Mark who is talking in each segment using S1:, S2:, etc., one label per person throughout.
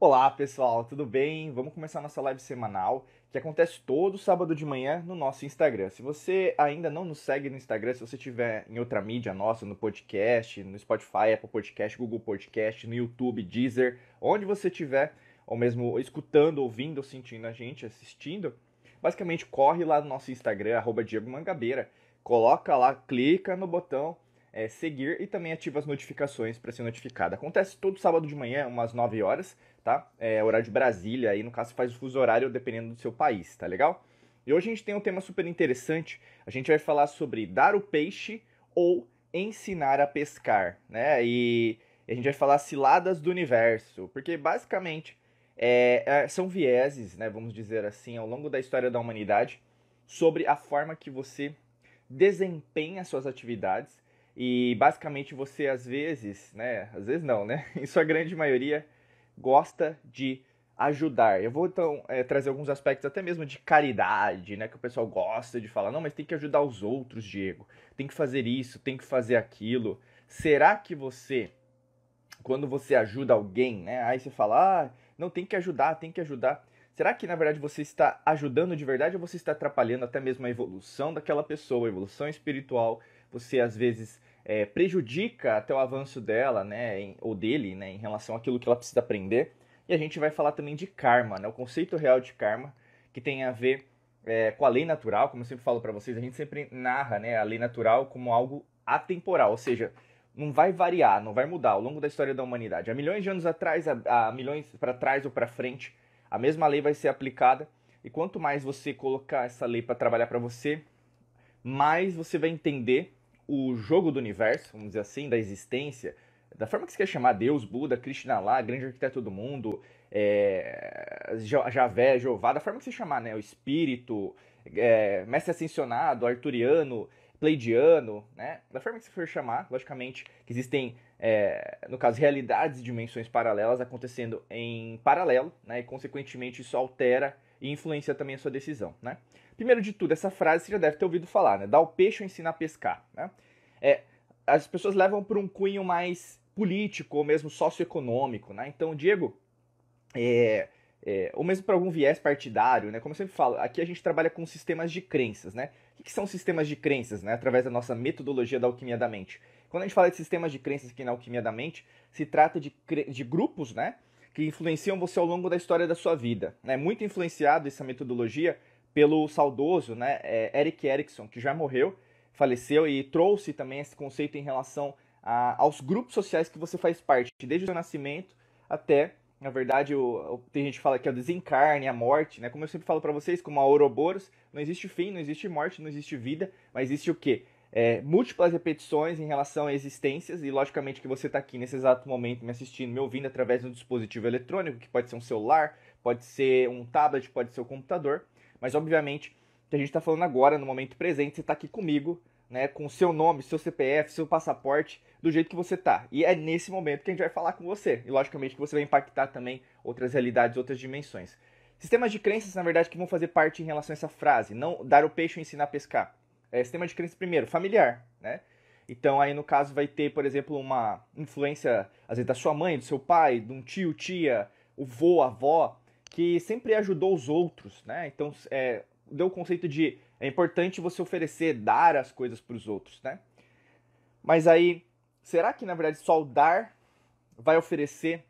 S1: Olá pessoal, tudo bem? Vamos começar nossa live semanal que acontece todo sábado de manhã no nosso Instagram. Se você ainda não nos segue no Instagram, se você estiver em outra mídia nossa, no podcast, no Spotify, Apple Podcast, Google Podcast, no YouTube, Deezer, onde você estiver, ou mesmo escutando, ouvindo ou sentindo a gente, assistindo, basicamente corre lá no nosso Instagram, Diego Mangabeira, coloca lá, clica no botão é, seguir e também ativa as notificações para ser notificado. Acontece todo sábado de manhã, umas 9 horas tá? É horário de Brasília, aí no caso faz o fuso horário dependendo do seu país, tá legal? E hoje a gente tem um tema super interessante, a gente vai falar sobre dar o peixe ou ensinar a pescar, né? E a gente vai falar ciladas do universo, porque basicamente é, é são vieses, né, vamos dizer assim, ao longo da história da humanidade, sobre a forma que você desempenha suas atividades e basicamente você às vezes, né, às vezes não, né, em sua grande maioria gosta de ajudar. Eu vou então é, trazer alguns aspectos até mesmo de caridade, né, que o pessoal gosta de falar, não, mas tem que ajudar os outros, Diego. Tem que fazer isso, tem que fazer aquilo. Será que você quando você ajuda alguém, né? Aí você fala: "Ah, não tem que ajudar, tem que ajudar". Será que na verdade você está ajudando de verdade ou você está atrapalhando até mesmo a evolução daquela pessoa, a evolução espiritual? Você às vezes é, prejudica até o avanço dela, né, em, ou dele, né, em relação àquilo que ela precisa aprender. E a gente vai falar também de karma, né, o conceito real de karma, que tem a ver é, com a lei natural, como eu sempre falo para vocês, a gente sempre narra né, a lei natural como algo atemporal, ou seja, não vai variar, não vai mudar ao longo da história da humanidade. Há milhões de anos atrás, há, milhões para trás ou para frente, a mesma lei vai ser aplicada. E quanto mais você colocar essa lei para trabalhar para você, mais você vai entender o jogo do universo, vamos dizer assim, da existência, da forma que você quer chamar Deus, Buda, Krishna lá, grande arquiteto do mundo, é, Javé, Jeová, da forma que você chamar, né? O espírito, é, mestre ascensionado, arturiano, pleidiano, né? Da forma que você for chamar, logicamente, que existem, é, no caso, realidades e dimensões paralelas acontecendo em paralelo, né? E, consequentemente, isso altera e influencia também a sua decisão, né? Primeiro de tudo, essa frase você já deve ter ouvido falar, né? Dar o peixe ou ensinar a pescar, né? É, as pessoas levam para um cunho mais político ou mesmo socioeconômico, né? Então, Diego, é, é, ou mesmo para algum viés partidário, né? Como eu sempre falo, aqui a gente trabalha com sistemas de crenças, né? O que, são sistemas de crenças, né? Através da nossa metodologia da alquimia da mente. Quando a gente fala de sistemas de crenças aqui na alquimia da mente, se trata de, de grupos, né? Que influenciam você ao longo da história da sua vida. É né? muito influenciado essa metodologia pelo saudoso né, é, Eric Erickson, que já morreu, faleceu e trouxe também esse conceito em relação a, aos grupos sociais que você faz parte, desde o seu nascimento até, na verdade, o, o, tem gente que fala que é o desencarne, a morte, né? Como eu sempre falo para vocês, como a Ouroboros, não existe fim, não existe morte, não existe vida, mas existe o quê? É, múltiplas repetições em relação a existências, e logicamente que você está aqui nesse exato momento me assistindo, me ouvindo através de um dispositivo eletrônico, que pode ser um celular, pode ser um tablet, pode ser um computador. Mas obviamente, que a gente está falando agora, no momento presente, você está aqui comigo, né, com seu nome, seu CPF, seu passaporte, do jeito que você está E é nesse momento que a gente vai falar com você. E logicamente que você vai impactar também outras realidades, outras dimensões. Sistemas de crenças, na verdade, que vão fazer parte em relação a essa frase, não dar o peixe ou ensinar a pescar. É, sistema de crenças primeiro, familiar, né? Então aí no caso vai ter, por exemplo, uma influência às vezes da sua mãe, do seu pai, de um tio, tia, o vô, avó, que sempre ajudou os outros, né? Então, é, deu o conceito de é importante você oferecer, dar as coisas para os outros, né? Mas aí, será que na verdade só o dar vai oferecer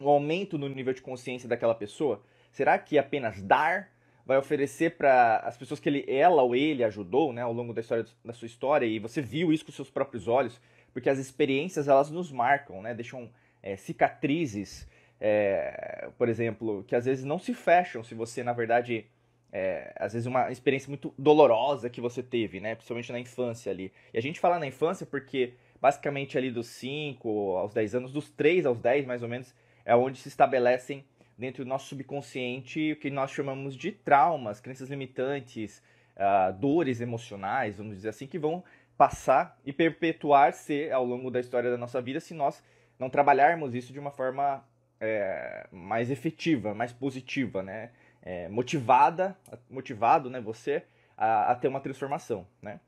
S1: um aumento no nível de consciência daquela pessoa? Será que apenas dar vai oferecer para as pessoas que ele, ela ou ele ajudou, né, ao longo da história da sua história e você viu isso com seus próprios olhos, porque as experiências elas nos marcam, né, deixam é, cicatrizes é, por exemplo, que às vezes não se fecham se você, na verdade, é, às vezes uma experiência muito dolorosa que você teve, né? Principalmente na infância ali. E a gente fala na infância porque basicamente ali dos 5 aos 10 anos, dos 3 aos 10 mais ou menos, é onde se estabelecem dentro do nosso subconsciente o que nós chamamos de traumas, crenças limitantes, uh, dores emocionais, vamos dizer assim, que vão passar e perpetuar-se ao longo da história da nossa vida se nós não trabalharmos isso de uma forma é, mais efetiva, mais positiva, né? É, motivada, motivado, né, você a, a ter uma transformação, né?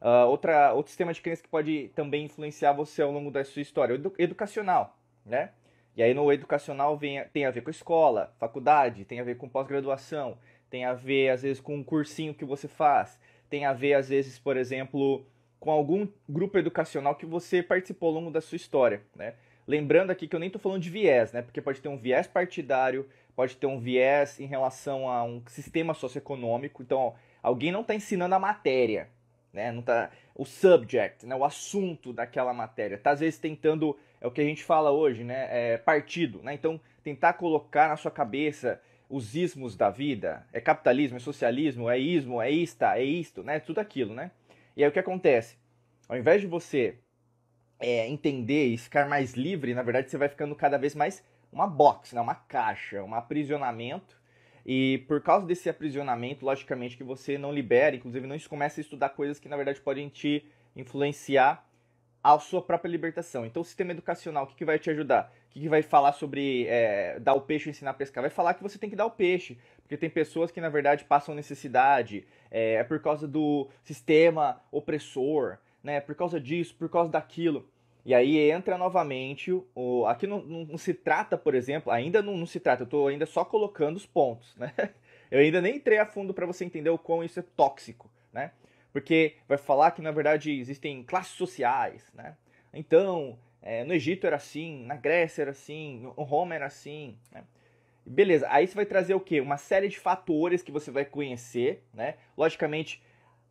S1: Uh, outra, outro sistema de crença que pode também influenciar você ao longo da sua história, edu educacional, né? E aí no educacional vem, tem a ver com escola, faculdade, tem a ver com pós-graduação, tem a ver às vezes com um cursinho que você faz, tem a ver às vezes, por exemplo, com algum grupo educacional que você participou ao longo da sua história, né? Lembrando aqui que eu nem estou falando de viés, né? Porque pode ter um viés partidário, pode ter um viés em relação a um sistema socioeconômico. Então, alguém não está ensinando a matéria, né? Não tá o subject, né? O assunto daquela matéria. Está, às vezes tentando é o que a gente fala hoje, né? É partido, né? Então, tentar colocar na sua cabeça os ismos da vida. É capitalismo, é socialismo, é ismo, é ista, é isto, né? Tudo aquilo, né? E aí o que acontece? Ao invés de você é, entender e ficar mais livre, na verdade você vai ficando cada vez mais uma box, né? uma caixa, um aprisionamento. E por causa desse aprisionamento, logicamente que você não libera, inclusive não começa a estudar coisas que na verdade podem te influenciar a sua própria libertação. Então, o sistema educacional, o que, que vai te ajudar? O que, que vai falar sobre é, dar o peixe e ensinar a pescar? Vai falar que você tem que dar o peixe, porque tem pessoas que, na verdade, passam necessidade, é, é por causa do sistema opressor, né? Por causa disso, por causa daquilo. E aí entra novamente o. Aqui não, não se trata, por exemplo, ainda não, não se trata, eu estou ainda só colocando os pontos, né? Eu ainda nem entrei a fundo para você entender o quão isso é tóxico, né? Porque vai falar que na verdade existem classes sociais, né? Então, é, no Egito era assim, na Grécia era assim, no Roma era assim, né? Beleza, aí você vai trazer o quê? Uma série de fatores que você vai conhecer, né? Logicamente,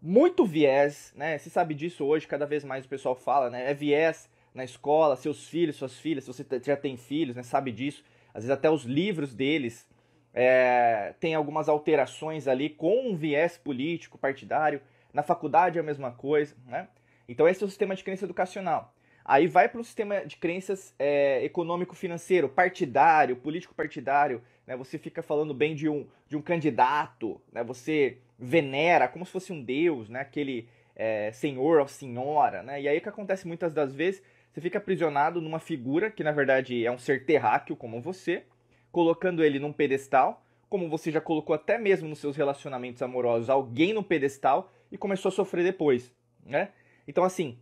S1: muito viés, né? Se sabe disso hoje, cada vez mais o pessoal fala, né? É viés na escola, seus filhos, suas filhas, se você já tem filhos, né? Sabe disso. Às vezes até os livros deles é, algumas alterações ali com um viés político, partidário. Na faculdade é a mesma coisa, né? Então esse é o sistema de crença educacional. Aí vai para o sistema de crenças é, econômico-financeiro, partidário, político-partidário. Né? Você fica falando bem de um, de um candidato, né? você venera como se fosse um deus, né? aquele é, senhor ou senhora. Né? E aí o que acontece muitas das vezes, você fica aprisionado numa figura que na verdade é um ser terráqueo como você, colocando ele num pedestal, como você já colocou até mesmo nos seus relacionamentos amorosos alguém no pedestal e começou a sofrer depois. Né? Então assim,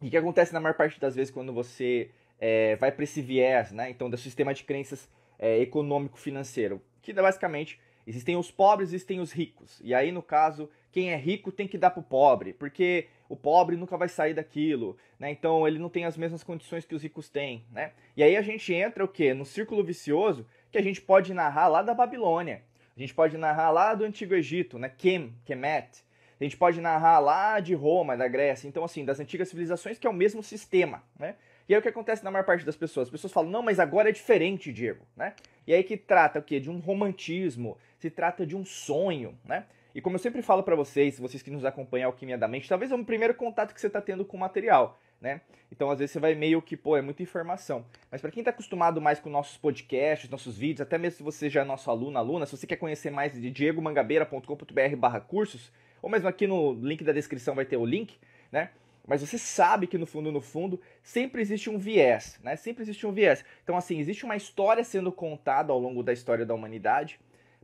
S1: e o que acontece na maior parte das vezes quando você é, vai para esse viés, né? Então, do sistema de crenças é, econômico-financeiro, que basicamente existem os pobres, existem os ricos. E aí, no caso, quem é rico tem que dar para o pobre, porque o pobre nunca vai sair daquilo, né? Então ele não tem as mesmas condições que os ricos têm, né? E aí a gente entra o quê? No círculo vicioso que a gente pode narrar lá da Babilônia. A gente pode narrar lá do Antigo Egito, né? Kem, Kemet, a gente pode narrar lá de Roma, da Grécia, então assim, das antigas civilizações, que é o mesmo sistema, né? E aí o que acontece na maior parte das pessoas? As pessoas falam, não, mas agora é diferente, Diego, né? E aí que trata o quê? De um romantismo, se trata de um sonho, né? E como eu sempre falo para vocês, vocês que nos acompanham Alquimia da Mente, talvez é o primeiro contato que você está tendo com o material, né? Então às vezes você vai meio que, pô, é muita informação. Mas para quem está acostumado mais com nossos podcasts, nossos vídeos, até mesmo se você já é nosso aluno, aluna, se você quer conhecer mais de diegomangabeira.com.br barra cursos, ou mesmo aqui no link da descrição vai ter o link, né? Mas você sabe que no fundo, no fundo, sempre existe um viés, né? Sempre existe um viés. Então, assim, existe uma história sendo contada ao longo da história da humanidade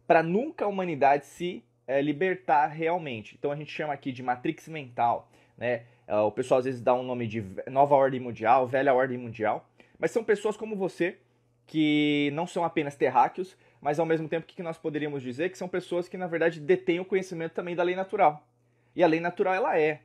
S1: para nunca a humanidade se é, libertar realmente. Então, a gente chama aqui de matrix mental, né? Eh, o pessoal às vezes dá um nome de nova ordem mundial, velha ordem mundial, mas são pessoas como você que não são apenas terráqueos, mas ao mesmo tempo o que nós poderíamos dizer que são pessoas que na verdade detêm o conhecimento também da lei natural. E a lei natural ela é.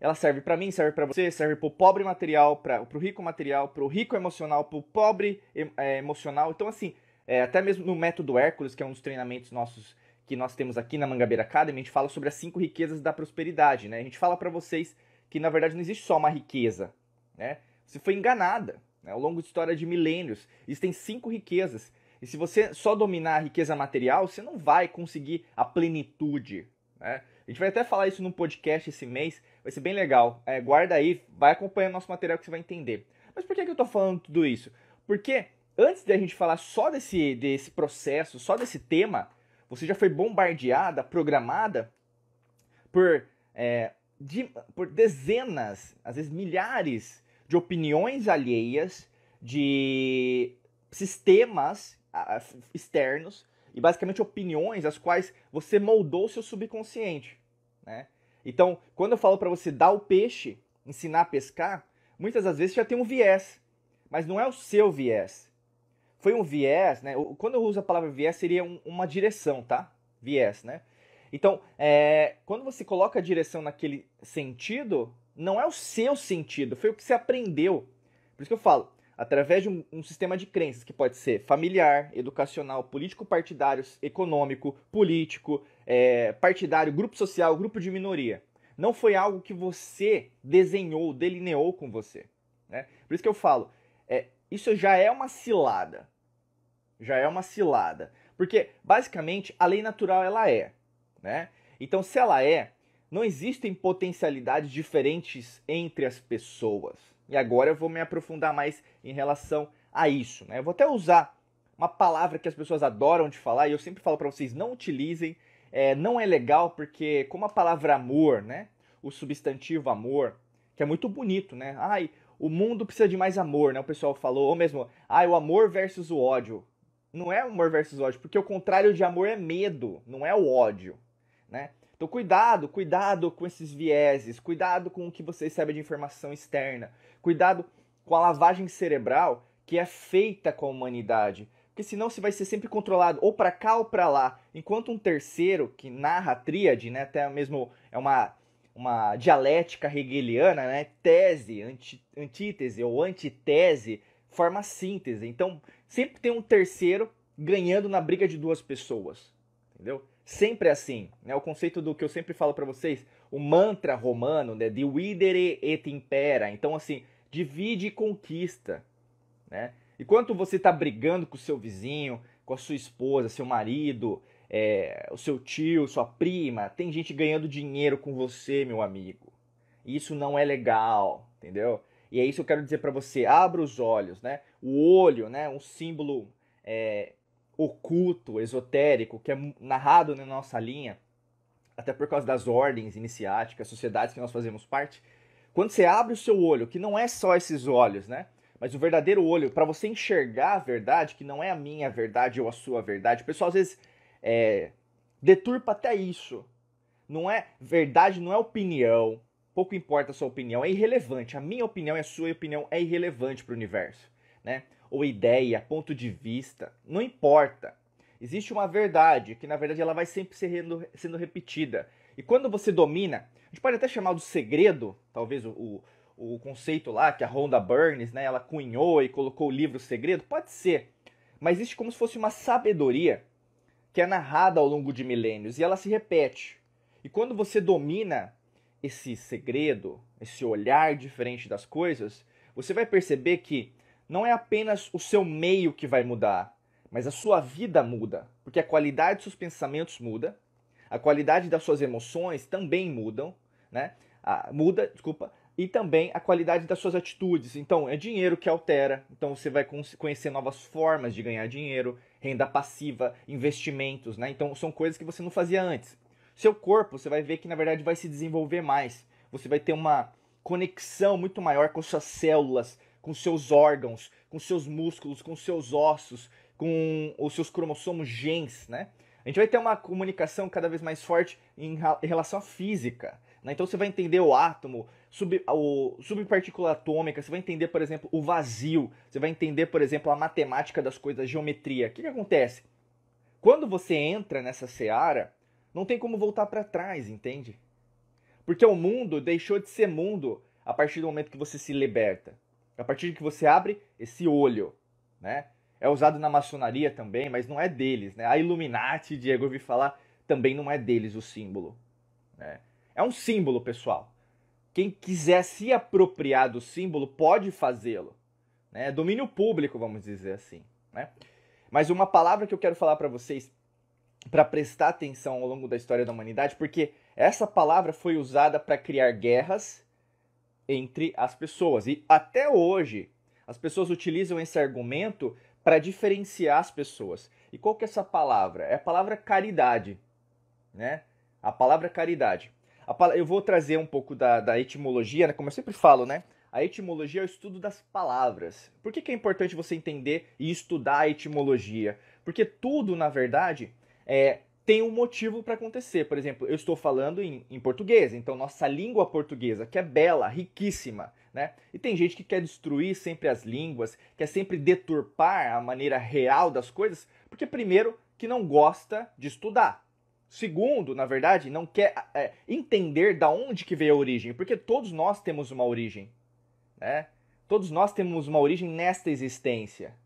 S1: Ela serve para mim, serve para você, serve para o pobre material, para o rico material, para o rico emocional, para o pobre é, emocional. Então assim, é, até mesmo no método Hércules, que é um dos treinamentos nossos que nós temos aqui na Mangabeira Academy, a gente fala sobre as cinco riquezas da prosperidade, né? A gente fala para vocês que na verdade não existe só uma riqueza, né? Você foi enganada. Né? Ao longo de história de milênios, existem cinco riquezas e se você só dominar a riqueza material, você não vai conseguir a plenitude. Né? A gente vai até falar isso num podcast esse mês, vai ser bem legal. É, guarda aí, vai acompanhando nosso material que você vai entender. Mas por que, que eu estou falando tudo isso? Porque antes da gente falar só desse, desse processo, só desse tema, você já foi bombardeada, programada por, é, de, por dezenas, às vezes milhares de opiniões alheias, de sistemas externos e basicamente opiniões as quais você moldou seu subconsciente, né? Então, quando eu falo para você dar o peixe, ensinar a pescar, muitas das vezes já tem um viés, mas não é o seu viés. Foi um viés, né? Quando eu uso a palavra viés, seria um, uma direção, tá? Viés, né? Então, é, quando você coloca a direção naquele sentido, não é o seu sentido, foi o que você aprendeu. Por isso que eu falo, através de um, um, sistema de crenças que pode ser familiar, educacional, político-partidário, econômico, político, é, partidário, grupo social, grupo de minoria. Não foi algo que você desenhou, delineou com você. Né? Por isso que eu falo, é, isso já é uma cilada. Já é uma cilada. Porque, basicamente, a lei natural ela é. Né? Então, se ela é, não existem potencialidades diferentes entre as pessoas. E agora eu vou me aprofundar mais em relação a isso. Né? Eu vou até usar uma palavra que as pessoas adoram de falar e eu sempre falo para vocês não utilizem, é, não é legal porque como a palavra amor, né, o substantivo amor, que é muito bonito, né? Ai, o mundo precisa de mais amor, né? O pessoal falou, ou mesmo, ai, o amor versus o ódio. Não é amor versus ódio, porque o contrário de amor é medo, não é o ódio, né? Então cuidado, cuidado com esses vieses, cuidado com o que você recebe de informação externa, cuidado com a lavagem cerebral que é feita com a humanidade, porque senão você vai ser sempre controlado ou para cá ou para lá, enquanto um terceiro que narra a tríade, né, até mesmo é uma uma dialética hegeliana, né, tese, anti, antítese ou antitese, forma síntese. Então, sempre tem um terceiro ganhando na briga de duas pessoas, entendeu? sempre assim, né? O conceito do que eu sempre falo para vocês, o mantra romano, né? Dividere et impera. Então, assim, divide e conquista, né? Enquanto você está brigando com o seu vizinho, com a sua esposa, seu marido, é, o seu tio, sua prima, tem gente ganhando dinheiro com você, meu amigo. Isso não é legal, entendeu? E é isso que eu quero dizer para você. Abra os olhos, né? O olho, né? Um símbolo é, oculto, esotérico, que é narrado na nossa linha, até por causa das ordens iniciáticas, sociedades que nós fazemos parte, quando você abre o seu olho, que não é só esses olhos, né? Mas o verdadeiro olho, para você enxergar a verdade, que não é a minha verdade ou a sua verdade, o pessoal às vezes é, deturpa até isso. Não é verdade, não é opinião. Pouco importa a sua opinião, é irrelevante. A minha opinião e a sua opinião é irrelevante para o universo, né? ou ideia, ponto de vista, não importa. Existe uma verdade que, na verdade, ela vai sempre sendo, sendo repetida. E quando você domina, a gente pode até chamar do segredo, talvez o, o, o conceito lá que a Rhonda Burns, né, ela cunhou e colocou o livro Segredo, pode ser. Mas existe como se fosse uma sabedoria que é narrada ao longo de milênios e ela se repete. E quando você domina esse segredo, esse olhar diferente das coisas, você vai perceber que não é apenas o seu meio que vai mudar, mas a sua vida muda, porque a qualidade dos seus pensamentos muda, a qualidade das suas emoções também mudam, né? Ah, muda, desculpa, e também a qualidade das suas atitudes. Então, é dinheiro que altera, então você vai conhecer novas formas de ganhar dinheiro, renda passiva, investimentos, né? Então, são coisas que você não fazia antes. Seu corpo, você vai ver que na verdade vai se desenvolver mais. Você vai ter uma conexão muito maior com suas células, com seus órgãos, com seus músculos, com seus ossos, com os seus cromossomos genes, né? A gente vai ter uma comunicação cada vez mais forte em, relação à física. Né? Então você vai entender o átomo, sub, o, subpartícula atômica, você vai entender, por exemplo, o vazio, você vai entender, por exemplo, a matemática das coisas, a geometria. O que, que acontece? Quando você entra nessa seara, não tem como voltar para trás, entende? Porque o mundo deixou de ser mundo a partir do momento que você se liberta. A partir de que você abre esse olho, né? É usado na maçonaria também, mas não é deles, né? A Illuminati, Diego, eu falar, também não é deles o símbolo. Né? É um símbolo, pessoal. Quem quiser se apropriar do símbolo pode fazê-lo. Né? É domínio público, vamos dizer assim. Né? Mas uma palavra que eu quero falar para vocês, para prestar atenção ao longo da história da humanidade, porque essa palavra foi usada para criar guerras entre as pessoas. E até hoje, as pessoas utilizam esse argumento para diferenciar as pessoas. E qual que é essa palavra? É a palavra caridade, né? A palavra caridade. A pal eu vou trazer um pouco da, da etimologia, né? como eu sempre falo, né? A etimologia é o estudo das palavras. Por que, que é importante você entender e estudar a etimologia? Porque tudo, na verdade, é tem um motivo para acontecer. Por exemplo, eu estou falando em, em, português, então nossa língua portuguesa, que é bela, riquíssima, né? E tem gente que quer destruir sempre as línguas, quer sempre deturpar a maneira real das coisas, porque, primeiro, que não gosta de estudar. Segundo, na verdade, não quer é, entender da onde que veio a origem, porque todos nós temos uma origem, né? Todos nós temos uma origem nesta existência,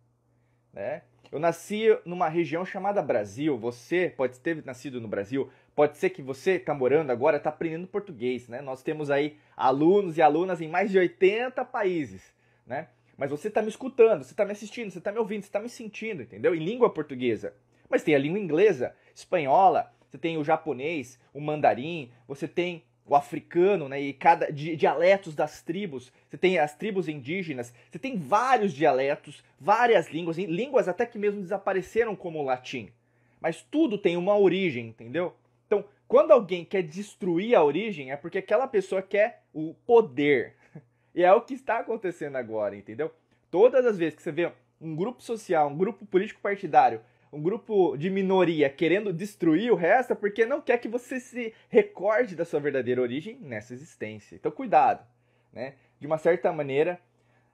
S1: né? Eu nasci numa região chamada Brasil. Você pode ter nascido no Brasil, pode ser que você está morando agora, está aprendendo português, né? Nós temos aí alunos e alunas em mais de 80 países, né? Mas você está me escutando, você está me assistindo, você está me ouvindo, você está me sentindo, entendeu? Em língua portuguesa. Mas tem a língua inglesa, espanhola, você tem o japonês, o mandarim, você tem o africano, né, e cada di, dialetos das tribos. Você tem as tribos indígenas, você tem vários dialetos, várias línguas, línguas até que mesmo desapareceram como o latim. Mas tudo tem uma origem, entendeu? Então, quando alguém quer destruir a origem, é porque aquela pessoa quer o poder. E é o que está acontecendo agora, entendeu? Todas as vezes que você vê um grupo social, um grupo político partidário um grupo de minoria querendo destruir o resto é porque não quer que você se recorde da sua verdadeira origem nessa existência. Então, cuidado, né? De uma certa maneira,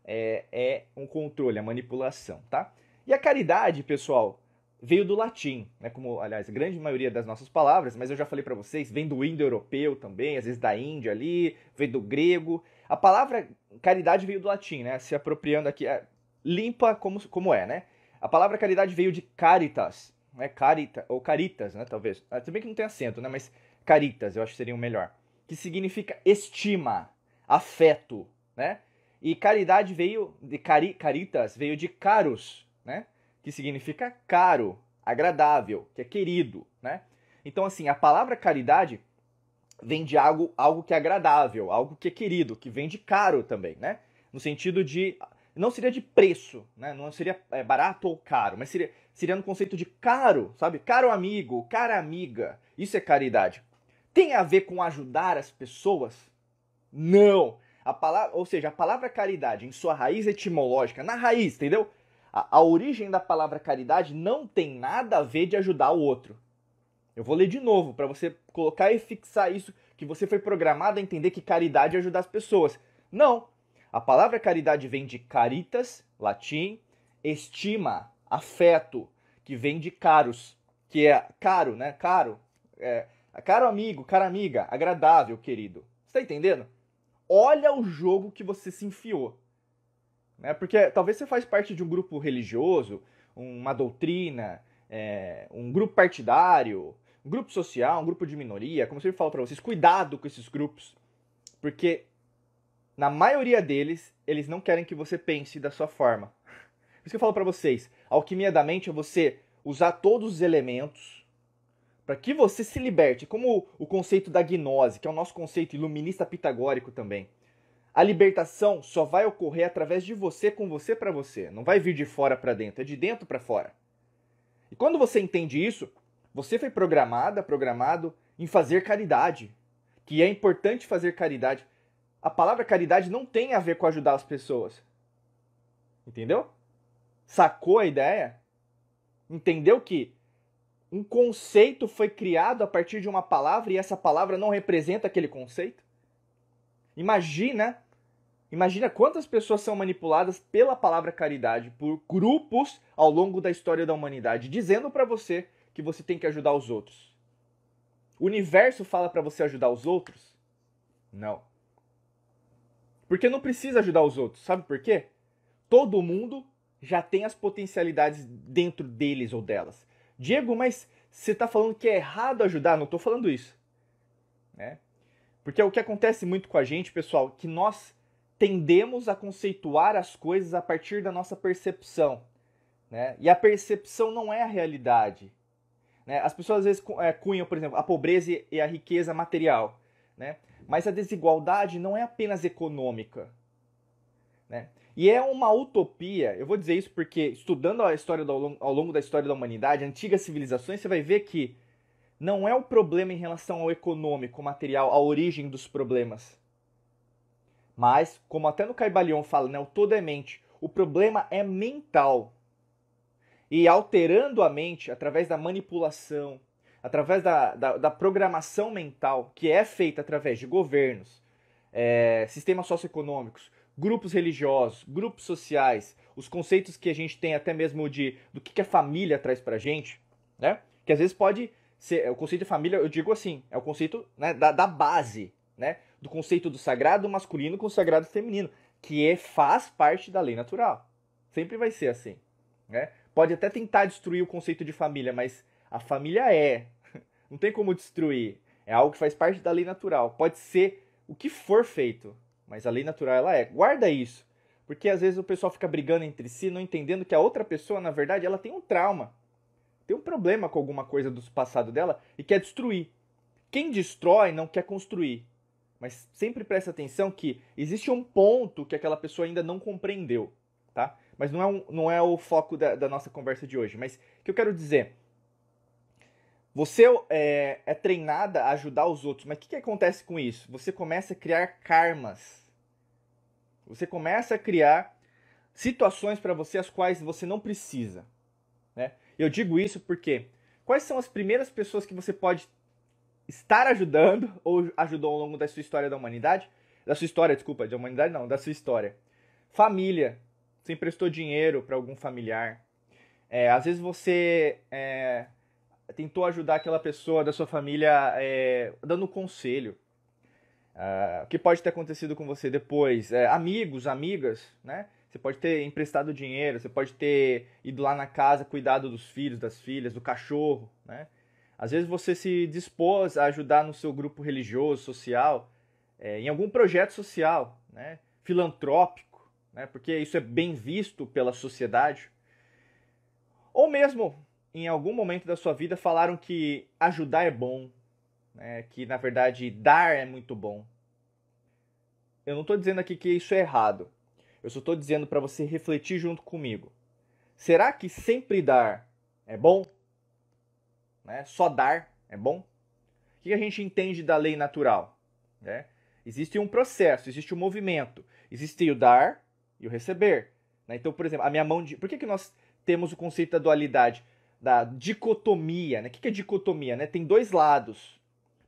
S1: é, é um controle, a manipulação, tá? E a caridade, pessoal, veio do latim, né? Como, aliás, a grande maioria das nossas palavras, mas eu já falei para vocês, vem do indo-europeu também, às vezes da Índia ali, vem do grego. A palavra caridade veio do latim, né? Se apropriando aqui, é, limpa como, como é, né? A palavra caridade veio de caritas, né? Carita, ou caritas, né? Talvez. Também ah, que não tem acento, né? Mas caritas, eu acho que seria o melhor. Que significa estima, afeto, né? E caridade veio de cari, caritas, veio de caros, né? Que significa caro, agradável, que é querido, né? Então, assim, a palavra caridade vem de algo, algo que é agradável, algo que é querido, que vem de caro também, né? No sentido de não seria de preço, né? Não seria é, barato ou caro, mas seria, seria no conceito de caro, sabe? Caro amigo, cara amiga. Isso é caridade. Tem a ver com ajudar as pessoas? Não. A palavra, ou seja, a palavra caridade em sua raiz etimológica, na raiz, entendeu? A, a origem da palavra caridade não tem nada a ver de ajudar o outro. Eu vou ler de novo para você colocar e fixar isso que você foi programado a entender que caridade é ajudar as pessoas. Não, a palavra caridade vem de caritas, latim, estima, afeto, que vem de caros, que é caro, né? Caro. É, caro amigo, cara amiga, agradável, querido. Você tá entendendo? Olha o jogo que você se enfiou. Né? Porque talvez você faz parte de um grupo religioso, uma doutrina, é, um grupo partidário, um grupo social, um grupo de minoria. Como eu sempre falo para vocês, cuidado com esses grupos. Porque na maioria deles, eles não querem que você pense da sua forma. Por isso que eu falo para vocês, alquimia da mente é você usar todos os elementos para que você se liberte, como o conceito da gnose, que é o nosso conceito iluminista pitagórico também. A libertação só vai ocorrer através de você com você para você, não vai vir de fora para dentro, é de dentro para fora. E quando você entende isso, você foi programada, programado em fazer caridade, que é importante fazer caridade a palavra caridade não tem a ver com ajudar as pessoas. Entendeu? Sacou a ideia? Entendeu que um conceito foi criado a partir de uma palavra e essa palavra não representa aquele conceito? Imagina, imagina quantas pessoas são manipuladas pela palavra caridade por grupos ao longo da história da humanidade, dizendo para você que você tem que ajudar os outros. O universo fala para você ajudar os outros? Não. Porque não precisa ajudar os outros, sabe por quê? Todo mundo já tem as potencialidades dentro deles ou delas. Diego, mas você está falando que é errado ajudar? Não estou falando isso. Né? Porque é o que acontece muito com a gente, pessoal, que nós tendemos a conceituar as coisas a partir da nossa percepção. Né? E a percepção não é a realidade. Né? As pessoas às vezes é, cunham, por exemplo, a pobreza e a riqueza material. Né? Mas a desigualdade não é apenas econômica. Né? E é uma utopia, eu vou dizer isso porque estudando a história do, ao longo da história da humanidade, antigas civilizações, você vai ver que não é o problema em relação ao econômico, material, a origem dos problemas. Mas, como até no Caibalion fala, né, o todo é mente, o problema é mental. E alterando a mente através da manipulação, através da, da, da programação mental que é feita através de governos, é, sistemas socioeconômicos, grupos religiosos, grupos sociais, os conceitos que a gente tem até mesmo de do que, que a família traz pra gente, né? Que às vezes pode ser o conceito de família, eu digo assim, é o conceito né, da, da base, né? Do conceito do sagrado masculino com o sagrado feminino, que é, faz parte da lei natural. Sempre vai ser assim, né? Pode até tentar destruir o conceito de família, mas a família é. Não tem como destruir. É algo que faz parte da lei natural. Pode ser o que for feito, mas a lei natural ela é. Guarda isso. Porque às vezes o pessoal fica brigando entre si, não entendendo que a outra pessoa, na verdade, ela tem um trauma. Tem um problema com alguma coisa do passado dela e quer destruir. Quem destrói não quer construir. Mas sempre presta atenção que existe um ponto que aquela pessoa ainda não compreendeu, tá? Mas não é, um, não é o foco da, da nossa conversa de hoje. Mas o que eu quero dizer você é, é, treinada a ajudar os outros, mas o que, que acontece com isso? Você começa a criar karmas. Você começa a criar situações para você as quais você não precisa. Né? Eu digo isso porque quais são as primeiras pessoas que você pode estar ajudando ou ajudou ao longo da sua história da humanidade? Da sua história, desculpa, da humanidade não, da sua história. Família. Você emprestou dinheiro para algum familiar. É, às vezes você é, tentou ajudar aquela pessoa da sua família é, dando conselho. Uh, o que pode ter acontecido com você depois? É, amigos, amigas, né? Você pode ter emprestado dinheiro, você pode ter ido lá na casa, cuidado dos filhos, das filhas, do cachorro, né? Às vezes você se dispôs a ajudar no seu grupo religioso, social, é, em algum projeto social, né? Filantrópico, né? Porque isso é bem visto pela sociedade. Ou mesmo em algum momento da sua vida falaram que ajudar é bom, né? que na verdade dar é muito bom. Eu não estou dizendo aqui que isso é errado. Eu só estou dizendo para você refletir junto comigo. Será que sempre dar é bom? Né? Só dar é bom? O que a gente entende da lei natural? Né? Existe um processo, existe um movimento. Existe o dar e o receber. Né? Então, por exemplo, a minha mão de. Por que, que nós temos o conceito da dualidade? da dicotomia, né? O que é dicotomia, né? Tem dois lados.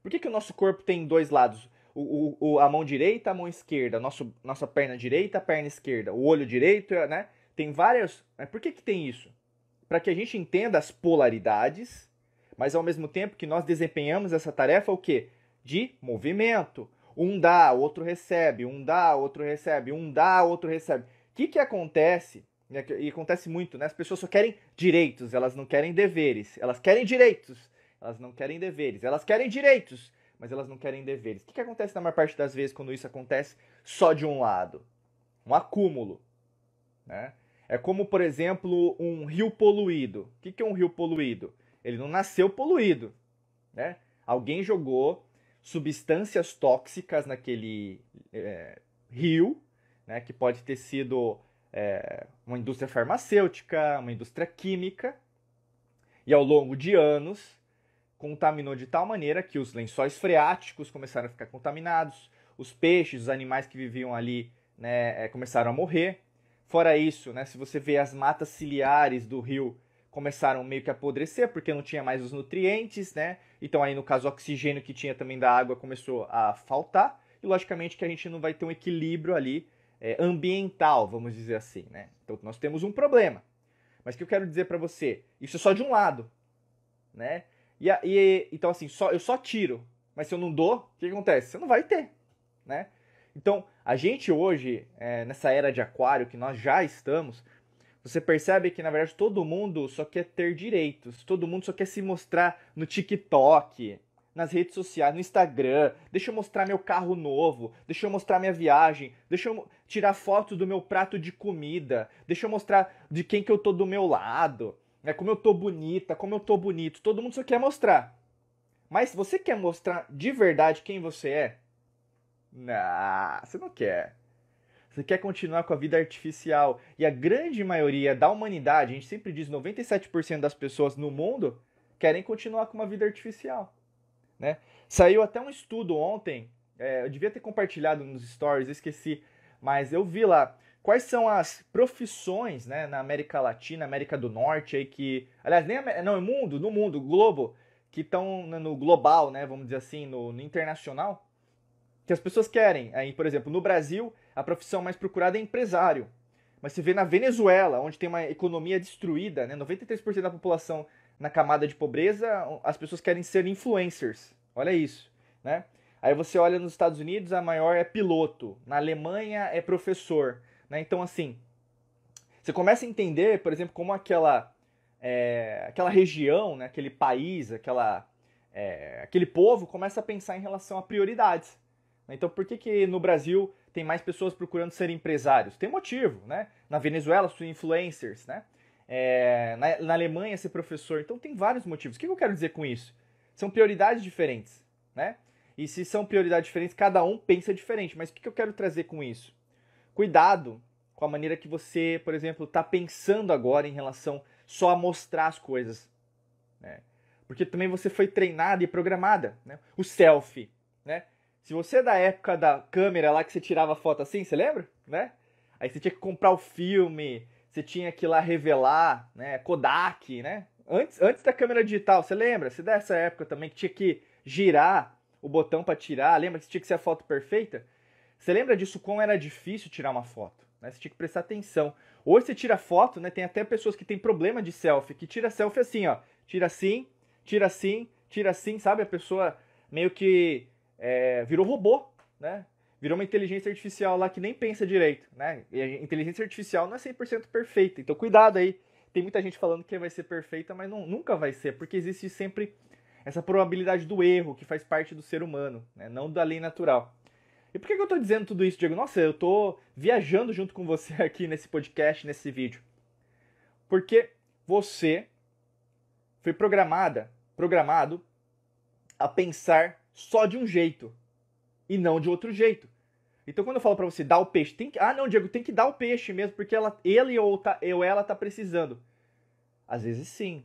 S1: Por que, que o nosso corpo tem dois lados? O, o, a mão direita, a mão esquerda, nosso, nossa perna direita, a perna esquerda, o olho direito, né? Tem várias. Mas né? por que, que tem isso? Para que a gente entenda as polaridades, mas ao mesmo tempo que nós desempenhamos essa tarefa, o quê? De movimento. Um dá, outro recebe, um dá, outro recebe, um dá, outro recebe. O que, que acontece né, e acontece muito, né? As pessoas só querem direitos, elas não querem deveres. Elas querem direitos, elas não querem deveres. Elas querem direitos, mas elas não querem deveres. O que, que acontece na maior parte das vezes quando isso acontece só de um lado? Um acúmulo, né? É como, por exemplo, um rio poluído. O que, que é um rio poluído? Ele não nasceu poluído, né? Alguém jogou substâncias tóxicas naquele é, rio, né? Que pode ter sido é, uma indústria farmacêutica, uma indústria química, e ao longo de anos contaminou de tal maneira que os lençóis freáticos começaram a ficar contaminados, os peixes, os animais que viviam ali né, é, começaram a morrer. Fora isso, né, se você vê as matas ciliares do rio começaram meio que a apodrecer porque não tinha mais os nutrientes, né? Então aí no caso o oxigênio que tinha também da água começou a faltar e logicamente que a gente não vai ter um equilíbrio ali é, ambiental, vamos dizer assim, né? Então nós temos um problema. Mas o que eu quero dizer para você, isso é só de um lado, né? E, e, então assim, só eu só tiro, mas se eu não dou, o que acontece? Você não vai ter, né? Então a gente hoje é, nessa era de Aquário que nós já estamos, você percebe que na verdade todo mundo só quer ter direitos, todo mundo só quer se mostrar no TikTok, nas redes sociais, no Instagram, deixa eu mostrar meu carro novo, deixa eu mostrar minha viagem, deixa eu tirar foto do meu prato de comida, deixa eu mostrar de quem que eu tô do meu lado, né? Como eu tô bonita, como eu tô bonito, todo mundo só quer mostrar. Mas se você quer mostrar de verdade quem você é? Não, você não quer. Você quer continuar com a vida artificial. E a grande maioria da humanidade, a gente sempre diz 97% das pessoas no mundo, querem continuar com uma vida artificial. Né? Saiu até um estudo ontem, é, eu devia ter compartilhado nos stories, esqueci, mas eu vi lá quais são as profissões né, na América Latina, América do Norte, aí que. Aliás, nem não, é mundo, no mundo, globo, que estão né, no global, né, vamos dizer assim, no, no internacional, que as pessoas querem. Aí, por exemplo, no Brasil, a profissão mais procurada é empresário. Mas se vê na Venezuela, onde tem uma economia destruída, né? 93% da população na camada de pobreza, as pessoas querem ser influencers. Olha isso, né? Aí você olha nos Estados Unidos, a maior é piloto, na Alemanha é professor, né? Então assim, você começa a entender, por exemplo, como aquela é, aquela região, né, aquele país, aquela é, aquele povo começa a pensar em relação a prioridades. Então, por que, que no Brasil tem mais pessoas procurando ser empresários? Tem motivo, né? Na Venezuela, são influencers, né? é, na, na, Alemanha ser professor. Então tem vários motivos. O que eu quero dizer com isso? São prioridades diferentes, né? E se são prioridades diferentes, cada um pensa diferente. Mas o que eu quero trazer com isso? Cuidado com a maneira que você, por exemplo, está pensando agora em relação só a mostrar as coisas. Né? Porque também você foi treinada e programada. Né? O selfie, né? Se você é da época da câmera lá que você tirava foto assim, você lembra? Né? Aí você tinha que comprar o filme, você tinha que ir lá revelar, né? Kodak, né? Antes, antes da câmera digital, você lembra? Se dessa época também que tinha que girar o botão para tirar, lembra que tinha que ser a foto perfeita? Você lembra disso como era difícil tirar uma foto? Né? Você tinha que prestar atenção. Hoje você tira foto, né? Tem até pessoas que têm problema de selfie, que tira selfie assim, ó. Tira assim, tira assim, tira assim, sabe? A pessoa meio que é, virou robô, né? virou uma inteligência artificial lá que nem pensa direito, né? E a inteligência artificial não é 100% perfeita, então cuidado aí. Tem muita gente falando que vai ser perfeita, mas não, nunca vai ser, porque existe sempre essa probabilidade do erro que faz parte do ser humano, né? não da lei natural. E por que, que eu estou dizendo tudo isso, Diego? Nossa, eu estou viajando junto com você aqui nesse podcast, nesse vídeo. Porque você foi programada, programado a pensar só de um jeito e não de outro jeito. Então quando eu falo para você dar o peixe, tem que, ah não, Diego, tem que dar o peixe mesmo porque ela, ele ou, tá, ou ela tá precisando. Às vezes sim.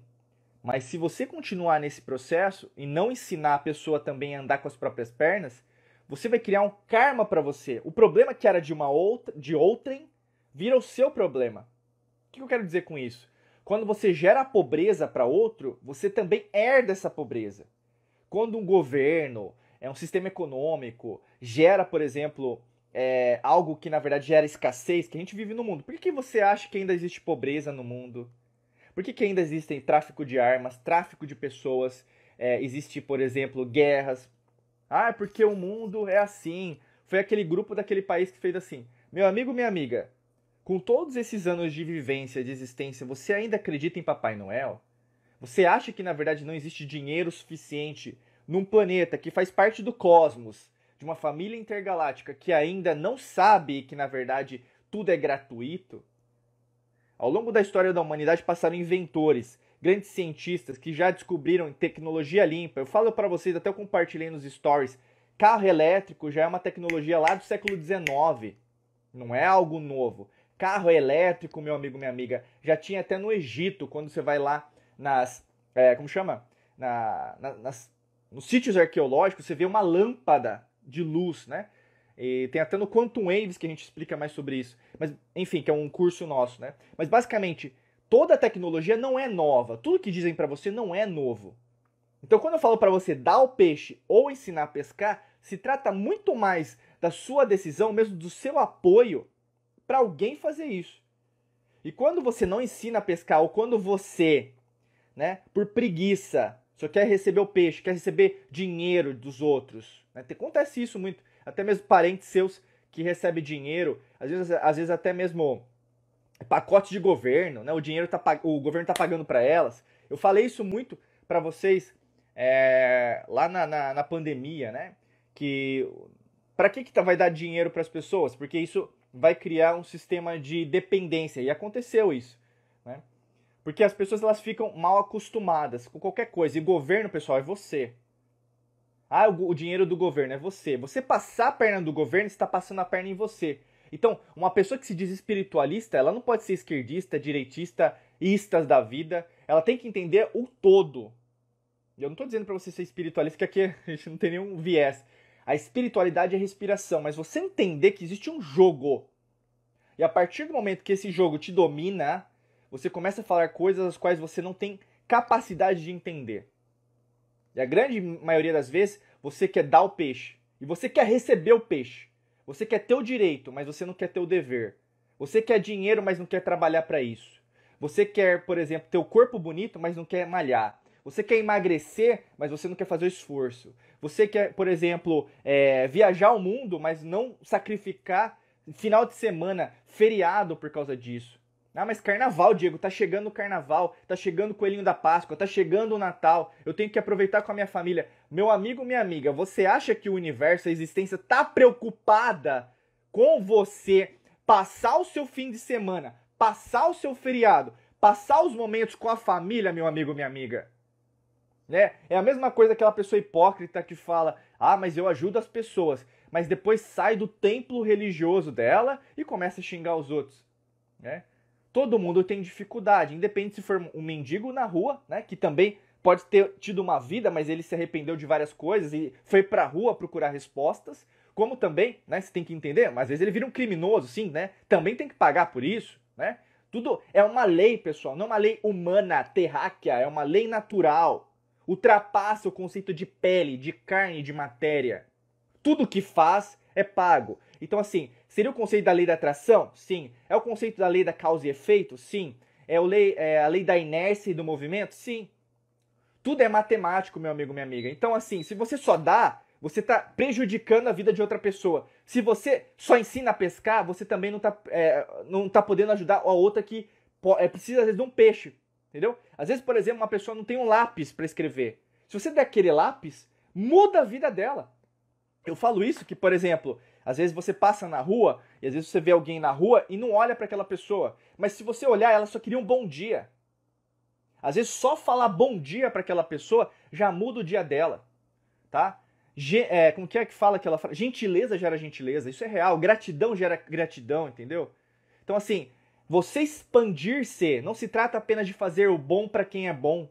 S1: Mas se você continuar nesse processo e não ensinar a pessoa também a andar com as próprias pernas, você vai criar um karma para você. O problema que era de uma outra, de outrem, vira o seu problema. O que eu quero dizer com isso? Quando você gera a pobreza para outro, você também herda essa pobreza. Quando um governo, é um sistema econômico, gera, por exemplo, é, algo que na verdade gera escassez que a gente vive no mundo? Por que, que você acha que ainda existe pobreza no mundo? Por que, que ainda existem tráfico de armas, tráfico de pessoas? É, existe, por exemplo, guerras. Ah, é porque o mundo é assim. Foi aquele grupo daquele país que fez assim. Meu amigo, minha amiga, com todos esses anos de vivência, de existência, você ainda acredita em Papai Noel? Você acha que na verdade não existe dinheiro suficiente num planeta que faz parte do cosmos, de uma família intergaláctica que ainda não sabe que, na verdade, tudo é gratuito. Ao longo da história da humanidade passaram inventores, grandes cientistas que já descobriram tecnologia limpa. Eu falo para vocês, até eu compartilhei nos stories, carro elétrico já é uma tecnologia lá do século XIX. Não é algo novo. Carro elétrico, meu amigo, minha amiga, já tinha até no Egito, quando você vai lá nas. É, como chama? Na, na, nas, nos sítios arqueológicos, você vê uma lâmpada de luz, né? E tem até no Quantum Waves que a gente explica mais sobre isso. Mas, enfim, que é um curso nosso, né? Mas basicamente, toda a tecnologia não é nova. Tudo que dizem para você não é novo. Então, quando eu falo para você dar o peixe ou ensinar a pescar, se trata muito mais da sua decisão, mesmo do seu apoio para alguém fazer isso. E quando você não ensina a pescar ou quando você, né, por preguiça, só quer receber o peixe, quer receber dinheiro dos outros. Né? Acontece isso muito. Até mesmo parentes seus que recebem dinheiro, às vezes, às vezes até mesmo pacote de governo, né? O dinheiro tá, o governo tá pagando para elas. Eu falei isso muito para vocês é, lá na, na, na, pandemia, né? Que para que que tá, vai dar dinheiro para as pessoas? Porque isso vai criar um sistema de dependência e aconteceu isso, né? Porque as pessoas elas ficam mal acostumadas com qualquer coisa. E governo, pessoal, é você. Ah, o, o dinheiro do governo é você. Você passar a perna do governo, está passando a perna em você. Então, uma pessoa que se diz espiritualista, ela não pode ser esquerdista, direitista, istas da vida. Ela tem que entender o todo. Eu não estou dizendo para você ser espiritualista, que aqui a gente não tem nenhum viés. A espiritualidade é respiração, mas você entender que existe um jogo. E a partir do momento que esse jogo te domina, você começa a falar coisas as quais você não tem capacidade de entender. E a grande maioria das vezes, você quer dar o peixe. E você quer receber o peixe. Você quer ter o direito, mas você não quer ter o dever. Você quer dinheiro, mas não quer trabalhar para isso. Você quer, por exemplo, ter o corpo bonito, mas não quer malhar. Você quer emagrecer, mas você não quer fazer o esforço. Você quer, por exemplo, é, viajar o mundo, mas não sacrificar final de semana, feriado por causa disso. Ah, mas carnaval, Diego, tá chegando o carnaval, tá chegando o coelhinho da Páscoa, tá chegando o Natal, eu tenho que aproveitar com a minha família. Meu amigo, minha amiga, você acha que o universo, a existência, tá preocupada com você passar o seu fim de semana, passar o seu feriado, passar os momentos com a família, meu amigo, minha amiga? Né? É a mesma coisa aquela pessoa hipócrita que fala: ah, mas eu ajudo as pessoas, mas depois sai do templo religioso dela e começa a xingar os outros. Né? todo mundo tem dificuldade, independe se for um mendigo na rua, né, que também pode ter tido uma vida, mas ele se arrependeu de várias coisas e foi pra rua procurar respostas, como também, né, você tem que entender, mas às vezes ele vira um criminoso, sim, né, também tem que pagar por isso, né, tudo é uma lei, pessoal, não é uma lei humana, terráquea, é uma lei natural, ultrapassa o conceito de pele, de carne, de matéria, tudo que faz é pago, então assim, Seria o conceito da lei da atração? Sim. É o conceito da lei da causa e efeito? Sim. É, lei, é a lei da inércia e do movimento? Sim. Tudo é matemático, meu amigo, minha amiga. Então, assim, se você só dá, você está prejudicando a vida de outra pessoa. Se você só ensina a pescar, você também não está é, não tá podendo ajudar a outra que é, precisa, às vezes, de um peixe. Entendeu? Às vezes, por exemplo, uma pessoa não tem um lápis para escrever. Se você der aquele lápis, muda a vida dela. Eu falo isso que, por exemplo, às vezes você passa na rua e às vezes você vê alguém na rua e não olha para aquela pessoa, mas se você olhar, ela só queria um bom dia. Às vezes só falar bom dia para aquela pessoa já muda o dia dela, tá? Ge é, como que é que fala que ela fala? Gentileza gera gentileza, isso é real. Gratidão gera gratidão, entendeu? Então assim, você expandir-se não se trata apenas de fazer o bom para quem é bom.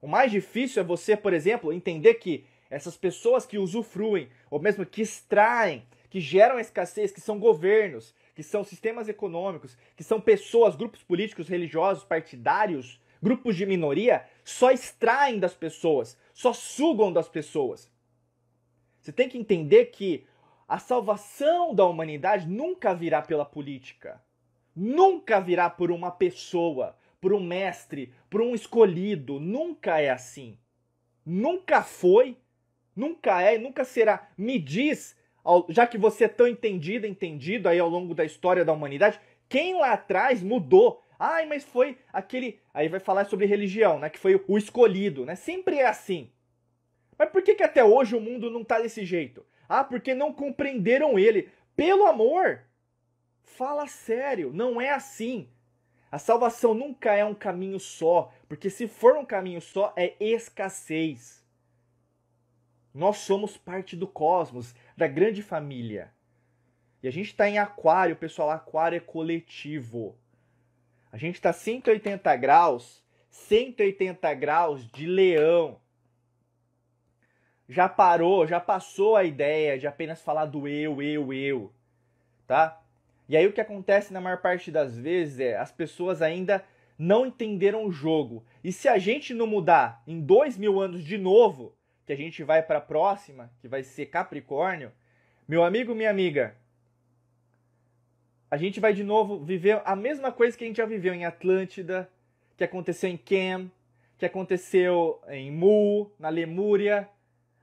S1: O mais difícil é você, por exemplo, entender que essas pessoas que usufruem, ou mesmo que extraem que geram a escassez, que são governos, que são sistemas econômicos, que são pessoas, grupos políticos, religiosos, partidários, grupos de minoria, só extraem das pessoas, só sugam das pessoas. Você tem que entender que a salvação da humanidade nunca virá pela política, nunca virá por uma pessoa, por um mestre, por um escolhido. Nunca é assim. Nunca foi, nunca é, e nunca será. Me diz já que você é tão entendida, entendido aí ao longo da história da humanidade, quem lá atrás mudou? Ai, mas foi aquele. Aí vai falar sobre religião, né? Que foi o escolhido, né? Sempre é assim. Mas por que, que até hoje o mundo não tá desse jeito? Ah, porque não compreenderam ele. Pelo amor! Fala sério, não é assim. A salvação nunca é um caminho só, porque se for um caminho só, é escassez. Nós somos parte do cosmos da grande família. E a gente está em aquário, pessoal, aquário é coletivo. A gente está 180 graus, 180 graus de leão. Já parou, já passou a ideia de apenas falar do eu, eu, eu, tá? E aí o que acontece na maior parte das vezes é as pessoas ainda não entenderam o jogo. E se a gente não mudar em dois mil anos de novo, que a gente vai para a próxima, que vai ser Capricórnio, meu amigo, minha amiga, a gente vai de novo viver a mesma coisa que a gente já viveu em Atlântida, que aconteceu em Cam, que aconteceu em Mu, na Lemúria.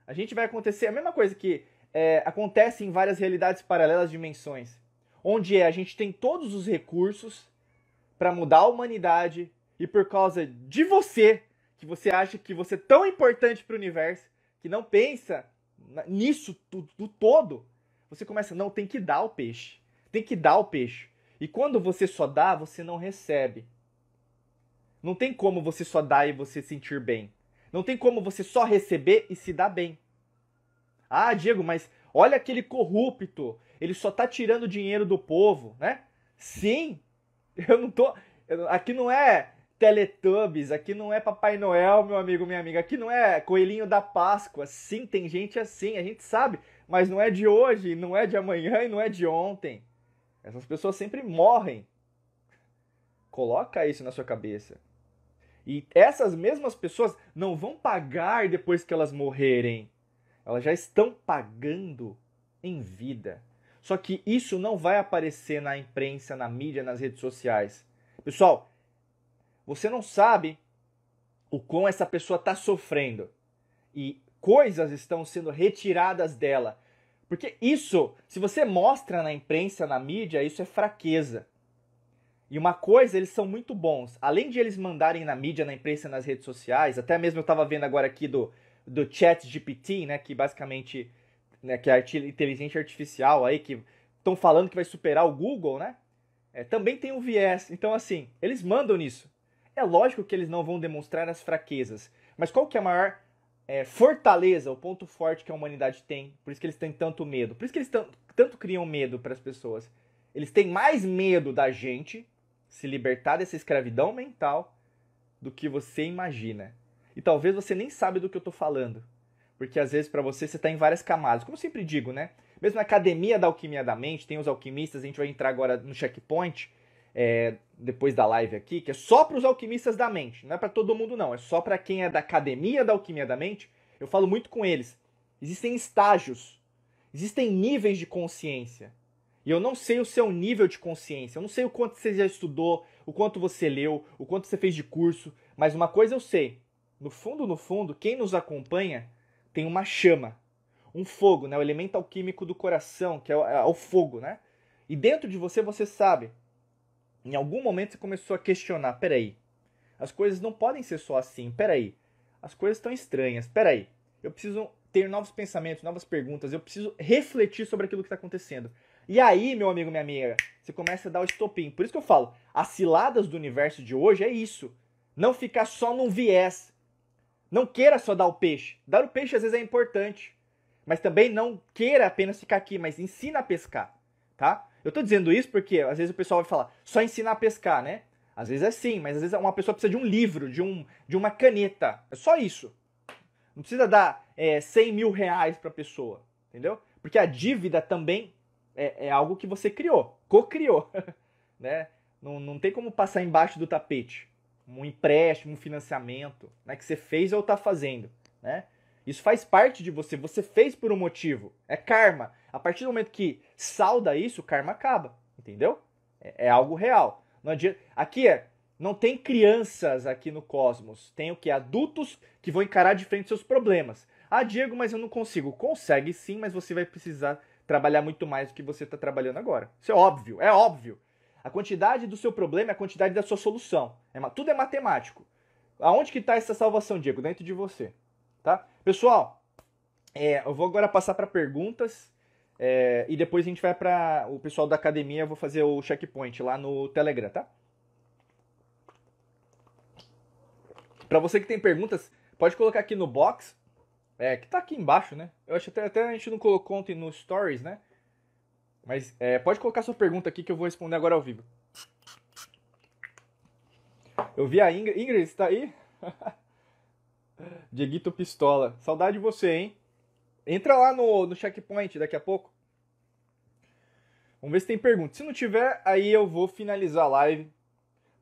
S1: A gente vai acontecer a mesma coisa que é, acontece em várias realidades paralelas, dimensões, onde é a gente tem todos os recursos para mudar a humanidade e por causa de você, que você acha que você é tão importante para o universo, que não pensa nisso do, do todo, você começa, não, tem que dar o peixe. Tem que dar o peixe. E quando você só dá, você não recebe. Não tem como você só dar e você sentir bem. Não tem como você só receber e se dar bem. Ah, Diego, mas olha aquele corrupto. Ele só tá tirando dinheiro do povo, né? Sim. Eu não tô aqui não é Teletubbies, aqui não é Papai Noel, meu amigo, minha amiga, aqui não é Coelhinho da Páscoa. Sim, tem gente assim, a gente sabe, mas não é de hoje, não é de amanhã e não é de ontem. Essas pessoas sempre morrem. Coloca isso na sua cabeça. E essas mesmas pessoas não vão pagar depois que elas morrerem. Elas já estão pagando em vida. Só que isso não vai aparecer na imprensa, na mídia, nas redes sociais. Pessoal, você não sabe o quão essa pessoa está sofrendo. E coisas estão sendo retiradas dela. Porque isso, se você mostra na imprensa, na mídia, isso é fraqueza. E uma coisa, eles são muito bons. Além de eles mandarem na mídia, na imprensa, nas redes sociais, até mesmo eu estava vendo agora aqui do, do chat GPT, né, que basicamente né, que é a inteligência artificial aí, que estão falando que vai superar o Google, né? É, também tem um viés. Então, assim, eles mandam nisso. É lógico que eles não vão demonstrar as fraquezas, mas qual que é a maior é, fortaleza, o ponto forte que a humanidade tem? Por isso que eles têm tanto medo, por isso que eles tanto criam medo para as pessoas. Eles têm mais medo da gente se libertar dessa escravidão mental do que você imagina. E talvez você nem sabe do que eu estou falando, porque às vezes para você você está em várias camadas. Como eu sempre digo, né? Mesmo na academia da alquimia da mente, tem os alquimistas, a gente vai entrar agora no checkpoint é, depois da live aqui, que é só para os alquimistas da mente, não é para todo mundo não, é só para quem é da academia da alquimia da mente. Eu falo muito com eles. Existem estágios, existem níveis de consciência. E eu não sei o seu nível de consciência, eu não sei o quanto você já estudou, o quanto você leu, o quanto você fez de curso, mas uma coisa eu sei. No fundo, no fundo, quem nos acompanha tem uma chama, um fogo, né? O elemento alquímico do coração, que é o, é o fogo, né? E dentro de você você sabe em algum momento você começou a questionar: peraí, as coisas não podem ser só assim, peraí, as coisas estão estranhas, peraí, eu preciso ter novos pensamentos, novas perguntas, eu preciso refletir sobre aquilo que está acontecendo. E aí, meu amigo, minha amiga, você começa a dar o estopim. Por isso que eu falo: as ciladas do universo de hoje é isso. Não ficar só num viés. Não queira só dar o peixe. Dar o peixe às vezes é importante. Mas também não queira apenas ficar aqui, mas ensina a pescar, tá? Eu tô dizendo isso porque às vezes o pessoal vai falar, só ensinar a pescar, né? Às vezes é sim, mas às vezes uma pessoa precisa de um livro, de, um, de uma caneta. É só isso. Não precisa dar é, 100 mil reais pra pessoa, entendeu? Porque a dívida também é, é algo que você criou, co-criou, né? Não, não tem como passar embaixo do tapete. Um empréstimo, um financiamento, né? Que você fez ou está fazendo, né? Isso faz parte de você, você fez por um motivo. É karma. A partir do momento que salda isso, o karma acaba, entendeu? É, é algo real. Não adianta... Aqui é, não tem crianças aqui no cosmos. Tem o que? Adultos que vão encarar de frente seus problemas. Ah, Diego, mas eu não consigo. Consegue sim, mas você vai precisar trabalhar muito mais do que você está trabalhando agora. Isso é óbvio, é óbvio. A quantidade do seu problema é a quantidade da sua solução. É, tudo é matemático. Aonde que está essa salvação, Diego? Dentro de você, tá? Pessoal, é, eu vou agora passar para perguntas é, e depois a gente vai para o pessoal da academia. Eu vou fazer o checkpoint lá no Telegram, tá? Para você que tem perguntas, pode colocar aqui no box, é, que tá aqui embaixo, né? Eu acho até, até a gente não colocou ontem no Stories, né? Mas é, pode colocar sua pergunta aqui que eu vou responder agora ao vivo. Eu vi a Ingrid. Ingrid, está aí? Dieguito Pistola. Saudade de você, hein? Entra lá no, no checkpoint daqui a pouco. Vamos ver se tem pergunta. Se não tiver, aí eu vou finalizar a live.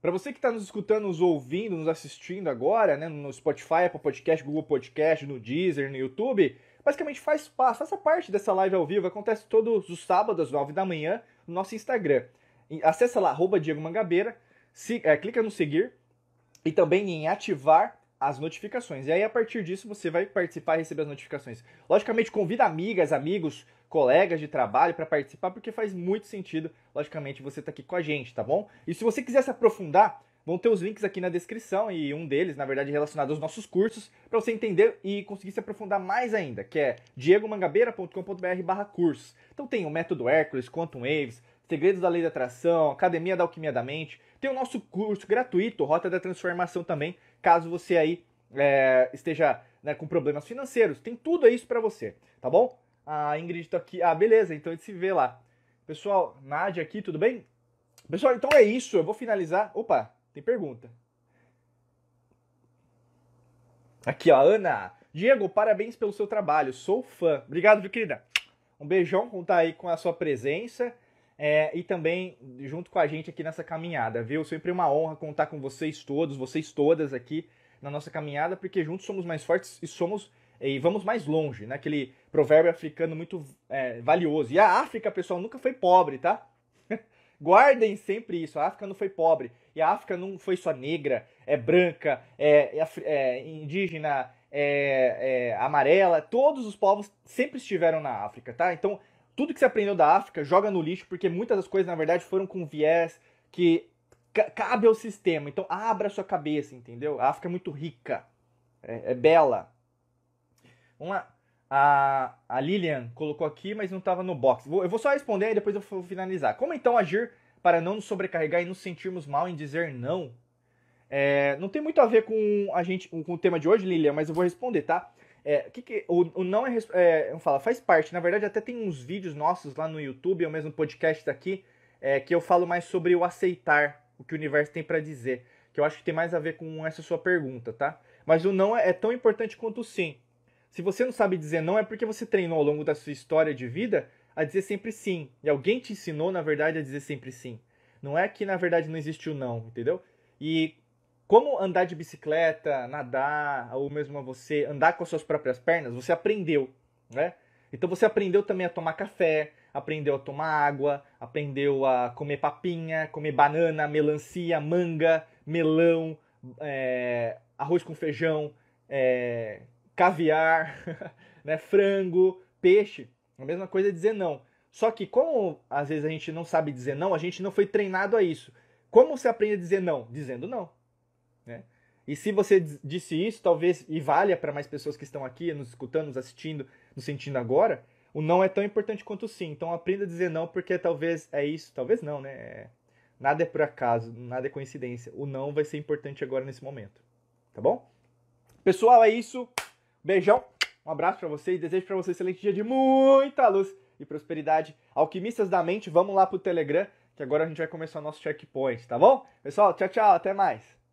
S1: Para você que está nos escutando, nos ouvindo, nos assistindo agora, né, no Spotify, Apple Podcast, Google Podcast, no Deezer, no YouTube, basicamente faz, faça parte dessa live ao vivo. Acontece todos os sábados, às 9 da manhã, no nosso Instagram. Acesse lá, arroba Diego Mangabeira, se, é, clica no seguir e também em ativar as notificações. E aí, a partir disso, você vai participar e receber as notificações. Logicamente, convida amigas, amigos, colegas de trabalho para participar, porque faz muito sentido, logicamente, você estar tá aqui com a gente, tá bom? E se você quiser se aprofundar, vão ter os links aqui na descrição e um deles, na verdade, relacionado aos nossos cursos, para você entender e conseguir se aprofundar mais ainda, que é diegomangabeira.com.br barra cursos. Então tem o Método Hércules, Quantum Waves, Segredos da Lei da Atração, Academia da Alquimia da Mente, tem o nosso curso gratuito, Rota da Transformação também, caso você aí é, esteja né, com problemas financeiros. Tem tudo isso para você, tá bom? A Ingrid tá aqui. Ah, beleza, então a gente se vê lá. Pessoal, Nádia aqui, tudo bem? Pessoal, então é isso. Eu vou finalizar. Opa, tem pergunta. Aqui, ó, Ana. Diego, parabéns pelo seu trabalho. Sou fã. Obrigado, viu, querida? Um beijão, contar tá aí com a sua presença é, e também junto com a gente aqui nessa caminhada, viu? Sempre uma honra contar com vocês todos, vocês todas aqui na nossa caminhada, porque juntos somos mais fortes e somos e vamos mais longe, né? Aquele provérbio africano muito é, valioso. E a África, pessoal, nunca foi pobre, tá? Guardem sempre isso. A África não foi pobre. E a África não foi só negra, é branca, é, é, é indígena, é, é, amarela. Todos os povos sempre estiveram na África, tá? Então tudo que você aprendeu da África, joga no lixo, porque muitas das coisas, na verdade, foram com viés que cabe ao sistema. Então, abra sua cabeça, entendeu? A África é muito rica, é, é bela. Vamos lá. A, a Lilian colocou aqui, mas não estava no box. Vou, eu vou só responder e depois eu vou finalizar. Como então agir para não nos sobrecarregar e nos sentirmos mal em dizer não? É, não tem muito a ver com a gente com o tema de hoje, Lilian, mas eu vou responder, tá? É, que que, o, o não é, é fala, faz parte. Na verdade, até tem uns vídeos nossos lá no YouTube, é ou mesmo podcast aqui é, que eu falo mais sobre o aceitar, o que o universo tem para dizer. Que eu acho que tem mais a ver com essa sua pergunta, tá? Mas o não é, é tão importante quanto o sim. Se você não sabe dizer não, é porque você treinou ao longo da sua história de vida a dizer sempre sim. E alguém te ensinou, na verdade, a dizer sempre sim. Não é que, na verdade, não existe o não, entendeu? E como andar de bicicleta, nadar, ou mesmo você andar com as suas próprias pernas, você aprendeu, né? Então você aprendeu também a tomar café, aprendeu a tomar água, aprendeu a comer papinha, comer banana, melancia, manga, melão, é, arroz com feijão, é, caviar, né, frango, peixe. A mesma coisa é dizer não. Só que como às vezes a gente não sabe dizer não, a gente não foi treinado a isso. Como você aprende a dizer não? Dizendo não. E se você disse isso, talvez, e valha para mais pessoas que estão aqui, nos escutando, nos assistindo, nos sentindo agora, o não é tão importante quanto o sim. Então aprenda a dizer não, porque talvez é isso, talvez não, né? É, nada é por acaso, nada é coincidência. O não vai ser importante agora nesse momento. Tá bom? Pessoal, é isso. Beijão, um abraço para vocês, desejo para vocês um excelente dia de muita luz e prosperidade. Alquimistas da Mente, vamos lá pro Telegram, que agora a gente vai começar o nosso checkpoint, tá bom? Pessoal, tchau, tchau, até mais.